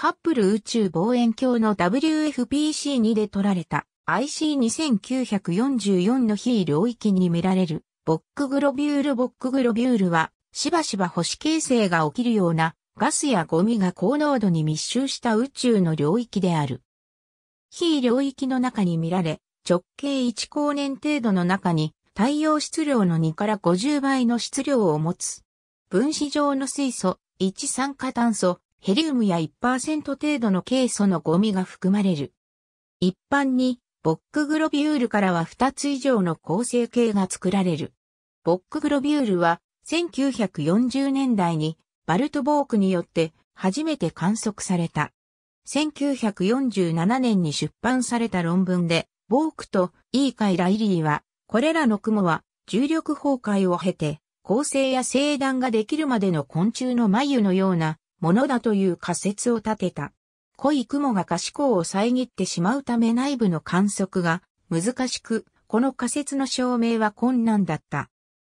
ハッブル宇宙望遠鏡の WFPC2 で撮られた IC2944 の非領域に見られるボックグロビュールボックグロビュールはしばしば星形成が起きるようなガスやゴミが高濃度に密集した宇宙の領域である。非領域の中に見られ直径1光年程度の中に太陽質量の2から50倍の質量を持つ分子状の水素、1酸化炭素、ヘリウムや1%程度のケイ素のゴミが含まれる。一般に、ボックグロビュールからは2つ以上の構成形が作られる。ボックグロビュールは、1940年代に、バルトボークによって初めて観測された。1947年に出版された論文で、ボークとイーカイライリーは、これらの雲は重力崩壊を経て、構成や星団ができるまでの昆虫の眉のようなものだという仮説を立てた。濃い雲が可視光を遮ってしまうため内部の観測が難しく、この仮説の証明は困難だった。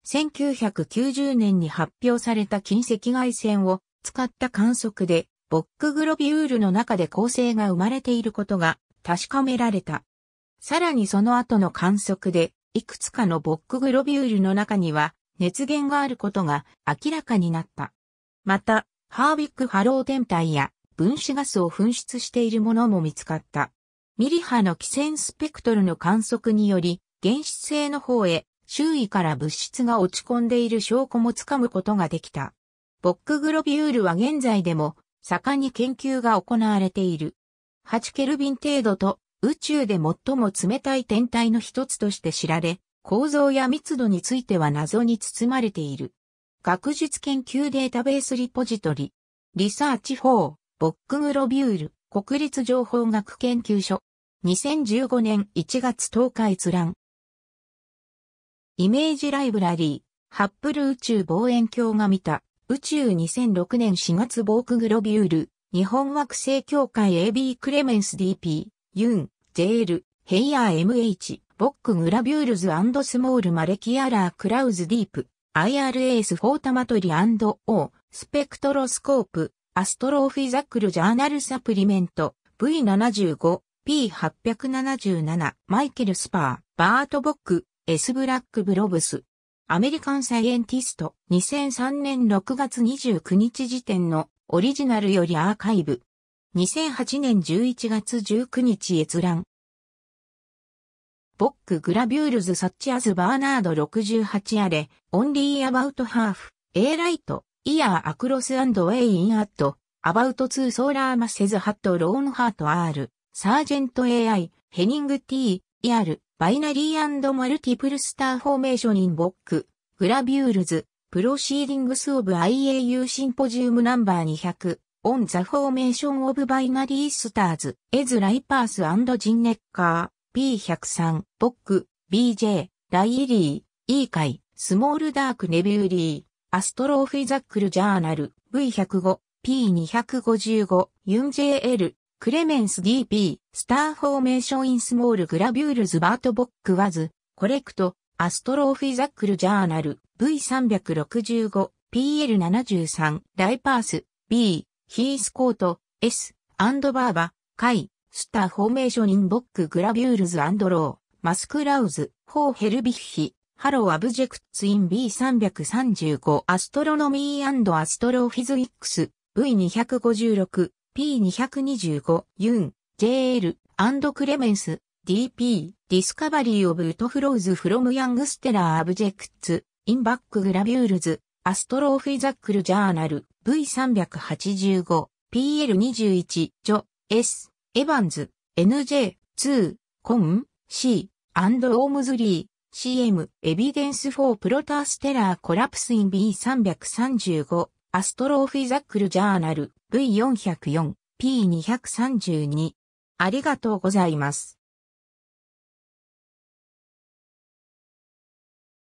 1990年に発表された近赤外線を使った観測で、ボックグロビュールの中で構成が生まれていることが確かめられた。さらにその後の観測で、いくつかのボックグロビュールの中には熱源があることが明らかになった。また、ハービック波浪天体や分子ガスを噴出しているものも見つかった。ミリ波の気線スペクトルの観測により、原子性の方へ周囲から物質が落ち込んでいる証拠もつかむことができた。ボックグロビュールは現在でも盛んに研究が行われている。8ケルビン程度と宇宙で最も冷たい天体の一つとして知られ、構造や密度については謎に包まれている。学術研究データベースリポジトリ。リサーチ4、ボックグロビュール、国立情報学研究所。2015年1月10日閲覧。イメージライブラリー、ハッブル宇宙望遠鏡が見た、宇宙2006年4月ボックグロビュール、日本惑星協会 AB クレメンス DP、ユン、JL、ヘイヤー MH、ボックグラビュールズスモールマレキアラークラウズディープ、IRS フォータマトリ &O、スペクトロスコープ、アストロフィザクルジャーナルサプリメント、V75、P877、マイケル・スパー、バート・ボック、S ブラック・ブロブス。アメリカン・サイエンティスト、2003年6月29日時点のオリジナルよりアーカイブ。2008年11月19日閲覧。ボック・グラビュールズ・サッチアズ・バーナード68アレ、オンリー・アバウト・ハーフ、エーライト、イヤー・アクロス・アンド・ウェイ・イン・アット、アバウト・ツー・ソーラー・マセズ・ハット・ローン・ハート・アール、サージェント・ AI、ヘニング・ T、イアル、バイナリーマルティプル・スター・フォーメーション・イン・ボック、グラビュールズ、プロシーディングス・オブ・ IAU シンポジウムナンバー200、オン・ザ・フォーメーション・オブ・バイナリー・スターズ、エズ・ライパース・ジンネッカー、P103、ボック、BJ、ライリー、E 回、スモールダークネビューリー、アストローフィザックルジャーナル、V105、P255、ユン JL、クレメンス DP、スターフォーメーションインスモールグラビュールズバートボックワズ、コレクト、アストローフィザックルジャーナル、V365、PL73、ライパース、B、ヒースコート、S、アンドバーバ、カイ、スターフォーメーションインボックグラビュールズロー、マスクラウズ、ホーヘルビッヒ、ハローアブジェクツイン B335 アストロノミーアストロフィズイックス V256、P225、ユン、JL、アンドクレメンス、DP、ディスカバリーオブトフローズフロムヤングステラーアブジェクツ、インバックグラビュールズ、アストロフィザックルジャーナル V385、PL21、ジョ、S、エヴァンズ、NJ2、コン、C、アンドオームズリー、CM、エビデンスフォー・プロターステラーコラプスイン B335、アストロフィザックルジャーナル、V404、P232。ありがとうございます。